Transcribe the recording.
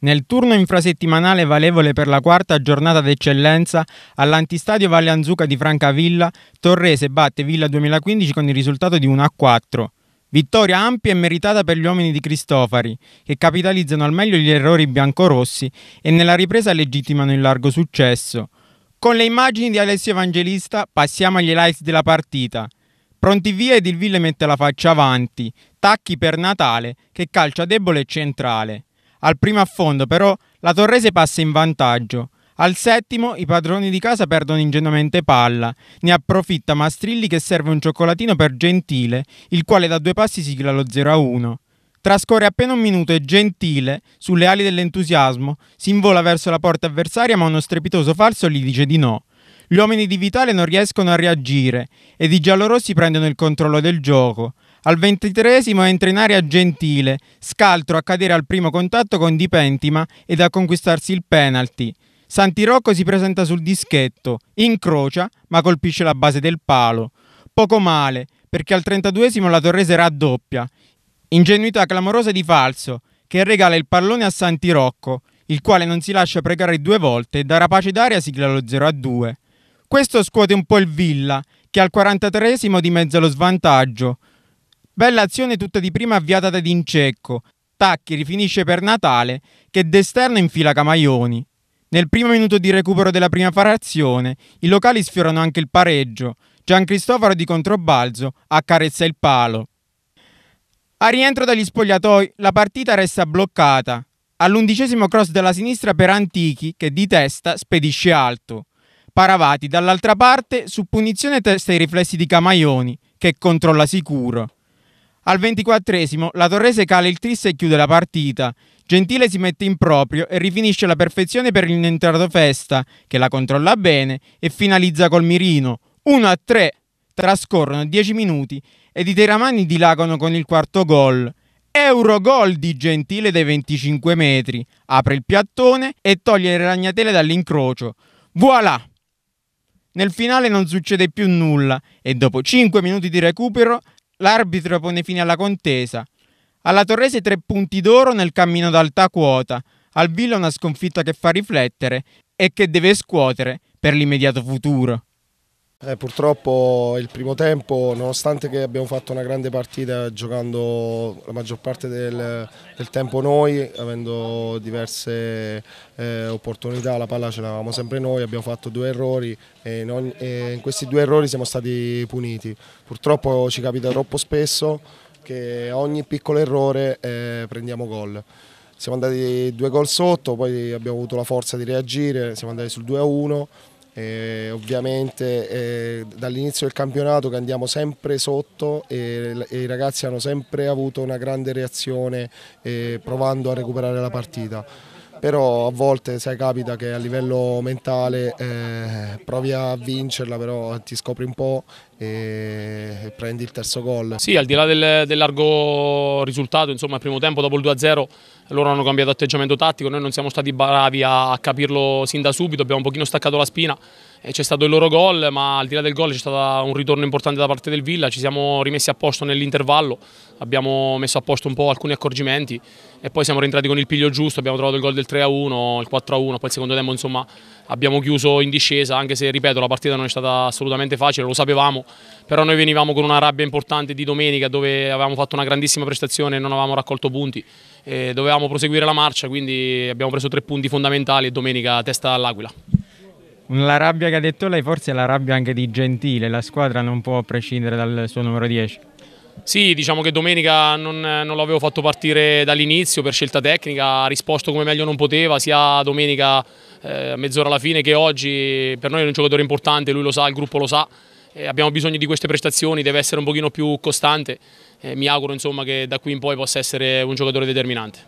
Nel turno infrasettimanale valevole per la quarta giornata d'eccellenza, all'antistadio Valle Anzuca di Francavilla, Torrese batte Villa 2015 con il risultato di 1 a 4. Vittoria ampia e meritata per gli uomini di Cristofari, che capitalizzano al meglio gli errori biancorossi e nella ripresa legittimano il largo successo. Con le immagini di Alessio Evangelista passiamo agli highlights della partita. Pronti via ed il Ville mette la faccia avanti, tacchi per Natale, che calcia debole e centrale. Al primo affondo però la Torrese passa in vantaggio. Al settimo i padroni di casa perdono ingenuamente palla. Ne approfitta Mastrilli che serve un cioccolatino per Gentile, il quale da due passi sigla lo 0-1. Trascorre appena un minuto e Gentile, sulle ali dell'entusiasmo, si invola verso la porta avversaria ma uno strepitoso falso gli dice di no. Gli uomini di Vitale non riescono a reagire ed i giallorossi prendono il controllo del gioco. Al ventitresimo entra in area Gentile, scaltro a cadere al primo contatto con Di Pentima ed a conquistarsi il penalty. Santirocco si presenta sul dischetto, incrocia ma colpisce la base del palo. Poco male, perché al trentaduesimo la Torrese raddoppia. Ingenuità clamorosa di Falso, che regala il pallone a Santirocco, il quale non si lascia pregare due volte e da rapace d'aria sigla lo 0-2. a Questo scuote un po' il Villa, che al 43esimo dimezza lo svantaggio, Bella azione tutta di prima avviata da Dincecco. Tacchi rifinisce per Natale, che d'esterno infila Camaioni. Nel primo minuto di recupero della prima frazione, i locali sfiorano anche il pareggio. Gian Cristoforo di controbalzo accarezza il palo. A rientro dagli spogliatoi, la partita resta bloccata. All'undicesimo cross della sinistra per Antichi, che di testa spedisce alto. Paravati dall'altra parte, su punizione testa i riflessi di Camaioni, che controlla sicuro. Al 24 la Torrese cala il tris e chiude la partita. Gentile si mette in proprio e rifinisce la perfezione per l'inentrato Festa, che la controlla bene e finalizza col mirino. 1 3. Trascorrono 10 minuti ed i teramani dilagano con il quarto gol. Eurogol di Gentile dai 25 metri. Apre il piattone e toglie le ragnatele dall'incrocio. Voilà! Nel finale non succede più nulla e dopo 5 minuti di recupero L'arbitro pone fine alla contesa. Alla Torrese tre punti d'oro nel cammino d'alta quota, al Villa una sconfitta che fa riflettere e che deve scuotere per l'immediato futuro. Eh, purtroppo il primo tempo, nonostante che abbiamo fatto una grande partita giocando la maggior parte del, del tempo noi, avendo diverse eh, opportunità, la palla ce l'avevamo sempre noi, abbiamo fatto due errori e in, ogni, e in questi due errori siamo stati puniti. Purtroppo ci capita troppo spesso che ogni piccolo errore eh, prendiamo gol siamo andati due gol sotto, poi abbiamo avuto la forza di reagire, siamo andati sul 2-1 eh, ovviamente eh, dall'inizio del campionato che andiamo sempre sotto e, e, i ragazzi hanno sempre avuto una grande reazione eh, provando a recuperare la partita però a volte sai, capita che a livello mentale eh, provi a vincerla, però ti scopri un po' e prendi il terzo gol. Sì, al di là del, del largo risultato, insomma al primo tempo dopo il 2-0 loro hanno cambiato atteggiamento tattico, noi non siamo stati bravi a, capirlo sin da subito, abbiamo un pochino staccato la spina c'è stato il loro gol, ma al di là del gol c'è stato un ritorno importante da parte del Villa, ci siamo rimessi a posto nell'intervallo, abbiamo messo a posto un po' alcuni accorgimenti e poi siamo rientrati con il piglio giusto, abbiamo trovato il gol del 3-1, il 4-1, poi il secondo tempo insomma abbiamo chiuso in discesa, anche se ripeto la partita non è stata assolutamente facile, lo sapevamo, però noi venivamo con una rabbia importante di domenica dove avevamo fatto una grandissima prestazione e non avevamo raccolto punti, dovevamo proseguire la marcia, quindi abbiamo preso tre punti fondamentali e domenica testa all'Aquila. La rabbia che ha detto lei forse è la rabbia anche di Gentile, la squadra non può prescindere dal suo numero 10. Sì, diciamo che domenica non, non l'avevo fatto partire dall'inizio per scelta tecnica, ha risposto come meglio non poteva, sia domenica eh, mezz'ora alla fine che oggi, per noi è un giocatore importante, lui lo sa, il gruppo lo sa, eh, abbiamo bisogno di queste prestazioni, deve essere un pochino più costante, eh, mi auguro insomma, che da qui in poi possa essere un giocatore determinante.